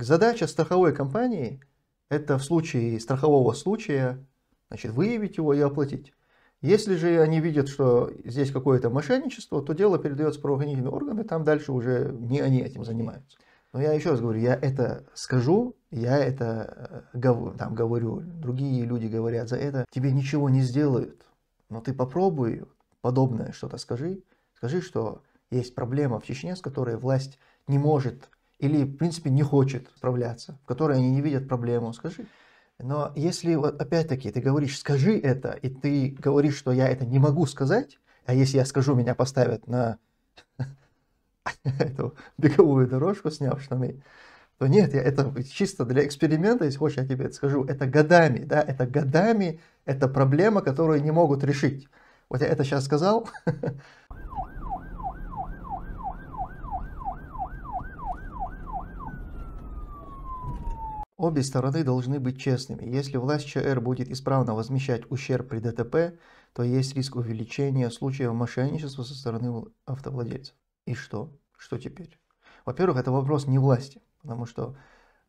задача страховой компании – это в случае страхового случая значит, выявить его и оплатить. Если же они видят, что здесь какое-то мошенничество, то дело передается в правоохранительные органы, там дальше уже не они этим занимаются. Но я еще раз говорю, я это скажу, я это э, там говорю, другие люди говорят за это, тебе ничего не сделают, но ты попробуй подобное что-то скажи, скажи, что есть проблема в Чечне, с которой власть не может или, в принципе, не хочет справляться, в которой они не видят проблему, скажи. Но если, вот опять-таки, ты говоришь, скажи это, и ты говоришь, что я это не могу сказать, а если я скажу, меня поставят на эту беговую дорожку, сняв штаны, то нет, я это чисто для эксперимента, если хочешь, я тебе это скажу, это годами, да, это годами, это проблема, которую не могут решить. Вот я это сейчас сказал, Обе стороны должны быть честными. Если власть ЧР будет исправно возмещать ущерб при ДТП, то есть риск увеличения случаев мошенничества со стороны автовладельцев. И что? Что теперь? Во-первых, это вопрос не власти, потому что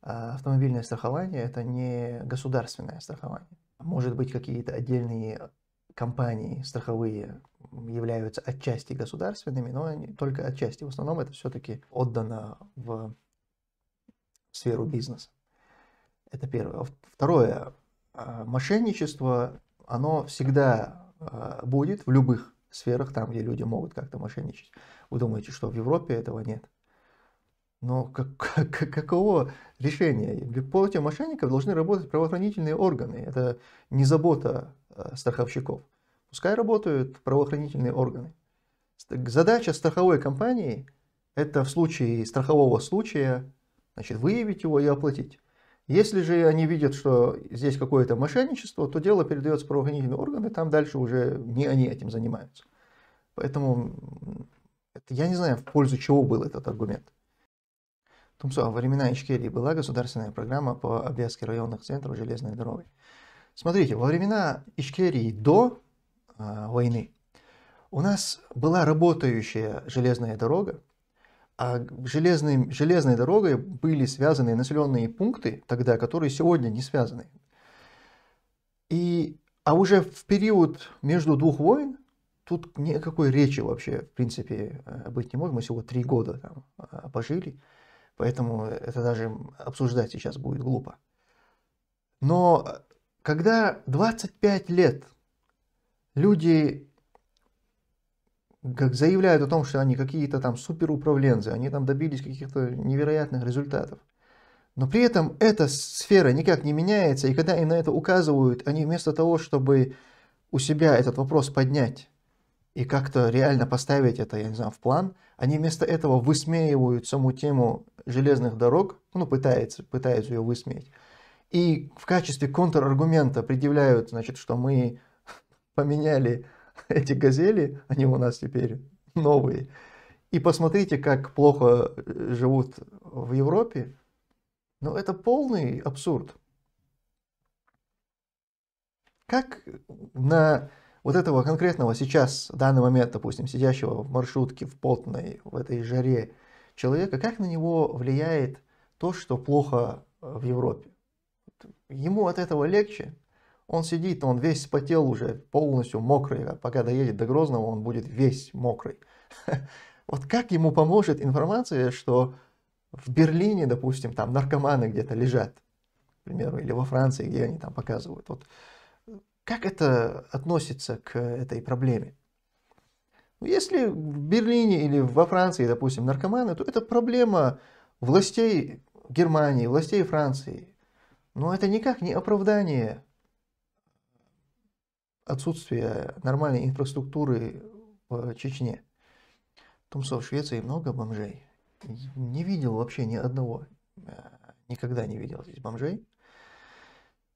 а, автомобильное страхование – это не государственное страхование. Может быть, какие-то отдельные компании страховые являются отчасти государственными, но они только отчасти. В основном это все-таки отдано в сферу бизнеса. Это первое. Второе. А, мошенничество, оно всегда а, будет в любых сферах, там, где люди могут как-то мошенничать. Вы думаете, что в Европе этого нет? Но как, как, каково решение? Против мошенников должны работать правоохранительные органы. Это не забота а, страховщиков. Пускай работают правоохранительные органы. Задача страховой компании – это в случае страхового случая значит, выявить его и оплатить. Если же они видят, что здесь какое-то мошенничество, то дело передается в правоохранительные органы, там дальше уже не они этим занимаются. Поэтому это, я не знаю, в пользу чего был этот аргумент. Тумсо, во а времена Ичкерии была государственная программа по обвязке районных центров железной дорогой. Смотрите, во времена Ичкерии до э, войны у нас была работающая железная дорога, а железной, железной дорогой были связаны населенные пункты тогда, которые сегодня не связаны. И, а уже в период между двух войн тут никакой речи вообще, в принципе, э, быть не может. Мы всего три года там э, пожили, поэтому это даже обсуждать сейчас будет глупо. Но э, когда 25 лет люди как заявляют о том, что они какие-то там суперуправленцы, они там добились каких-то невероятных результатов. Но при этом эта сфера никак не меняется, и когда им на это указывают, они вместо того, чтобы у себя этот вопрос поднять и как-то реально поставить это, я не знаю, в план, они вместо этого высмеивают саму тему железных дорог, ну, пытаются, пытаются ее высмеять, и в качестве контраргумента предъявляют, значит, что мы поменяли эти газели, они у нас теперь новые. И посмотрите, как плохо э, живут в Европе. Но ну, это полный абсурд. Как на вот этого конкретного сейчас, в данный момент, допустим, сидящего в маршрутке, в потной, в этой жаре человека, как на него влияет то, что плохо э, в Европе? Ему от этого легче, он сидит, он весь вспотел уже, полностью мокрый. А пока доедет до Грозного, он будет весь мокрый. Вот как ему поможет информация, что в Берлине, допустим, там наркоманы где-то лежат, к примеру, или во Франции, где они там показывают. Вот как это относится к этой проблеме? Ну, если в Берлине или во Франции, допустим, наркоманы, то это проблема властей Германии, властей Франции. Но это никак не оправдание отсутствие нормальной инфраструктуры в Чечне. Том Тумсо в Швеции много бомжей. Не видел вообще ни одного, э, никогда не видел здесь бомжей.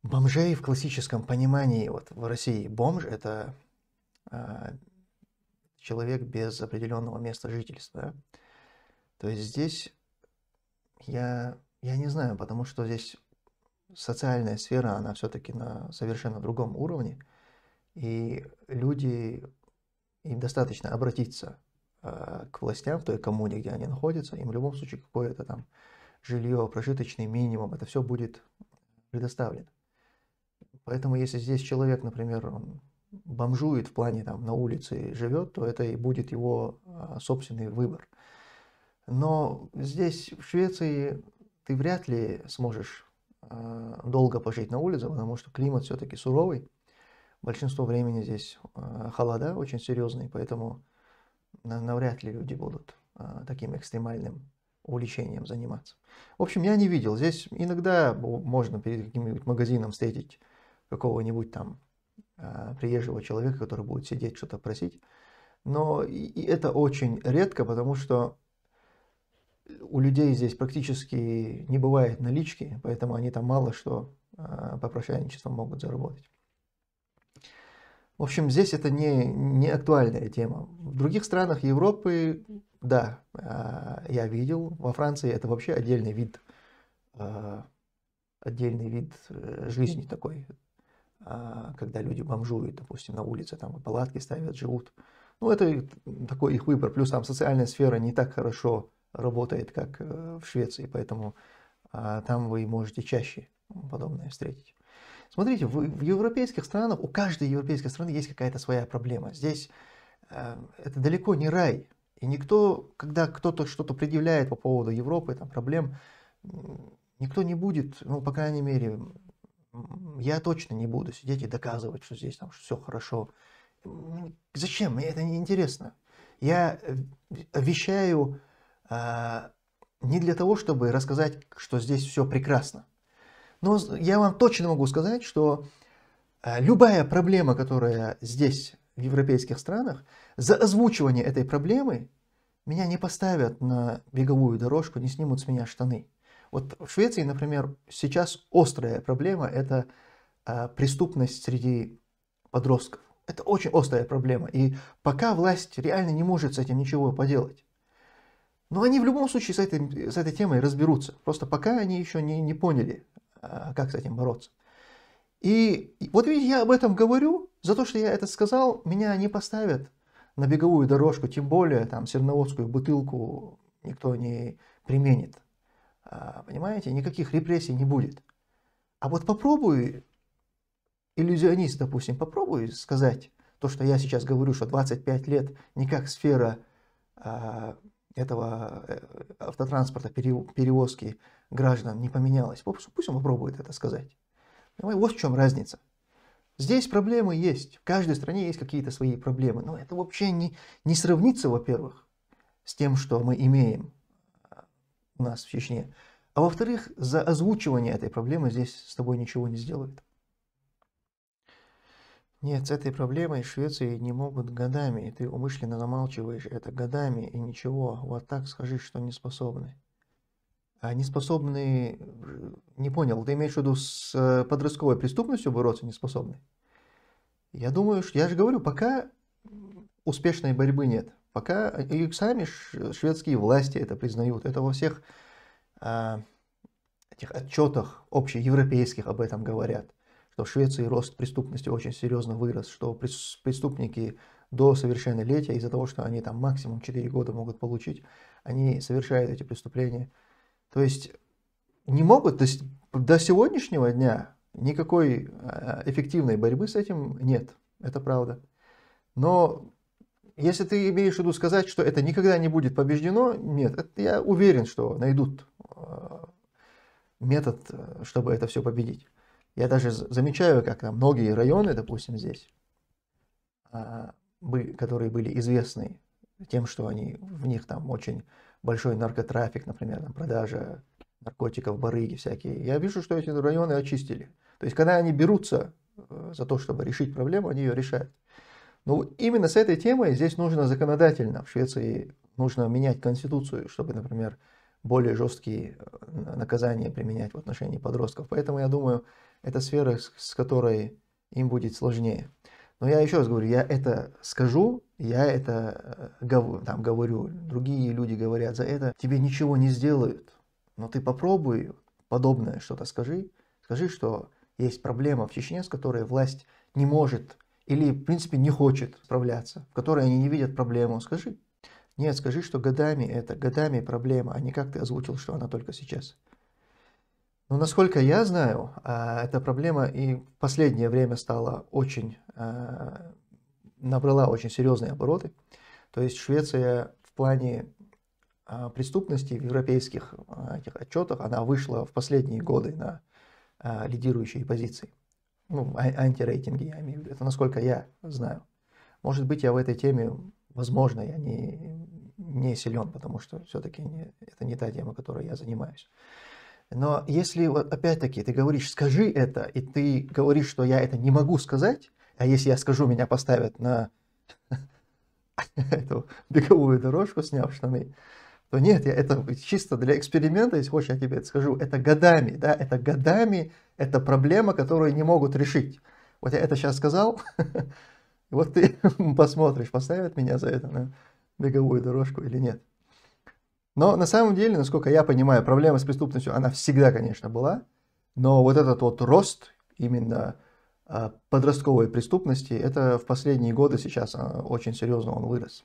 Бомжей в классическом понимании, вот в России бомж – это э, человек без определенного места жительства. То есть здесь я, я не знаю, потому что здесь социальная сфера, она все-таки на совершенно другом уровне – и люди, им достаточно обратиться а, к властям в той коммуне, где они находятся, им в любом случае какое-то там жилье, прожиточный минимум, это все будет предоставлено. Поэтому если здесь человек, например, он бомжует в плане там на улице живет, то это и будет его а, собственный выбор. Но здесь, в Швеции, ты вряд ли сможешь а, долго пожить на улице, потому что климат все-таки суровый большинство времени здесь э, холода очень серьезные, поэтому навряд ли люди будут э, таким экстремальным увлечением заниматься. В общем, я не видел. Здесь иногда можно перед каким-нибудь магазином встретить какого-нибудь там э, приезжего человека, который будет сидеть, что-то просить. Но и это очень редко, потому что у людей здесь практически не бывает налички, поэтому они там мало что по попрошайничеством могут заработать. В общем, здесь это не, не актуальная тема. В других странах Европы, да, а, я видел, во Франции это вообще отдельный вид, а, отдельный вид э, жизни такой, а, когда люди бомжуют, допустим, на улице, там палатки ставят, живут. Ну, это такой их выбор. Плюс там социальная сфера не так хорошо работает, как э, в Швеции, поэтому там вы можете чаще подобное встретить. Смотрите, в, в европейских странах, у каждой европейской страны есть какая-то своя проблема. Здесь э, это далеко не рай. И никто, когда кто-то что-то предъявляет по поводу Европы, там, проблем, никто не будет, ну, по крайней мере, я точно не буду сидеть и доказывать, что здесь там все хорошо. Зачем? Мне это не интересно. Я вещаю э, не для того, чтобы рассказать, что здесь все прекрасно. Но я вам точно могу сказать, что э, любая проблема, которая здесь, в европейских странах, за озвучивание этой проблемы меня не поставят на беговую дорожку, не снимут с меня штаны. Вот в Швеции, например, сейчас острая проблема – это э, преступность среди подростков. Это очень острая проблема. И пока власть реально не может с этим ничего поделать. Но они в любом случае с, этим, с этой темой разберутся. Просто пока они еще не, не поняли, Э, как с этим бороться. И вот видите, я об этом говорю, за то, что я это сказал, меня не поставят на беговую дорожку, тем более там серноводскую бутылку никто не применит. А, понимаете, никаких репрессий не будет. А вот попробую иллюзионист, допустим, попробую сказать то, что я сейчас говорю, что 25 лет никак сфера а, этого э, автотранспорта, перевозки граждан не поменялось. Пусть он попробует это сказать. Вот в чем разница. Здесь проблемы есть. В каждой стране есть какие-то свои проблемы. Но это вообще не, не сравнится, во-первых, с тем, что мы имеем э, у нас в Чечне. А во-вторых, за озвучивание этой проблемы здесь с тобой ничего не сделают. Нет, с этой проблемой Швеции не могут годами, и ты умышленно замалчиваешь это годами, и ничего, вот так скажи, что не способны. А не способны, не понял, ты имеешь в виду с э, подростковой преступностью бороться не способны? Я думаю, что я же говорю, пока успешной борьбы нет. Пока и сами шведские власти это признают, это во всех а, этих отчетах общеевропейских об этом говорят – что в Швеции рост преступности очень серьезно вырос, что преступники до совершеннолетия из-за того, что они там максимум 4 года могут получить, они совершают эти преступления. То есть не могут То есть до сегодняшнего дня никакой э, эффективной борьбы с этим нет. Это правда. Но если ты имеешь в виду сказать, что это никогда не будет побеждено, нет, я уверен, что найдут э, метод, э, чтобы это все победить. Я даже замечаю, как там многие районы, допустим, здесь, а, которые были известны тем, что они, в них там очень большой наркотрафик, например, там, продажа наркотиков, барыги всякие. Я вижу, что эти районы очистили. То есть, когда они берутся э, за то, чтобы решить проблему, они ее решают. Но ну, именно с этой темой здесь нужно законодательно. В Швеции нужно менять конституцию, чтобы, например, более жесткие э, наказания применять в отношении подростков. Поэтому я думаю, это сфера, с которой им будет сложнее. Но я еще раз говорю, я это скажу, я это э, там, говорю, другие люди говорят за это, тебе ничего не сделают, но ты попробуй подобное что-то скажи, скажи, что есть проблема в Чечне, с которой власть не может или, в принципе, не хочет справляться, в которой они не видят проблему, скажи, нет, скажи, что годами это, годами проблема, а не как ты озвучил, что она только сейчас. Но ну, насколько я знаю, а, эта проблема и в последнее время стала очень, а, набрала очень серьезные обороты. То есть Швеция в плане а, преступности в европейских этих отчетах, она вышла в последние годы на лидирующие позиции. Ну, антирейтинги, я имею в виду. Это насколько я знаю. Может быть, я в этой теме Возможно, я не, не силен, потому что все-таки не, это не та тема, которой я занимаюсь. Но если, вот, опять-таки, ты говоришь, скажи это, и ты говоришь, что я это не могу сказать, а если я скажу, меня поставят на эту беговую дорожку, сняв штаны, то нет, я это чисто для эксперимента, если хочешь, я тебе это скажу. Это годами, да, это годами, это проблема, которую не могут решить. Вот я это сейчас сказал, Вот ты посмотришь, поставят меня за это на беговую дорожку или нет. Но на самом деле, насколько я понимаю, проблема с преступностью, она всегда, конечно, была. Но вот этот вот рост именно а, подростковой преступности, это в последние годы сейчас а, очень серьезно он вырос.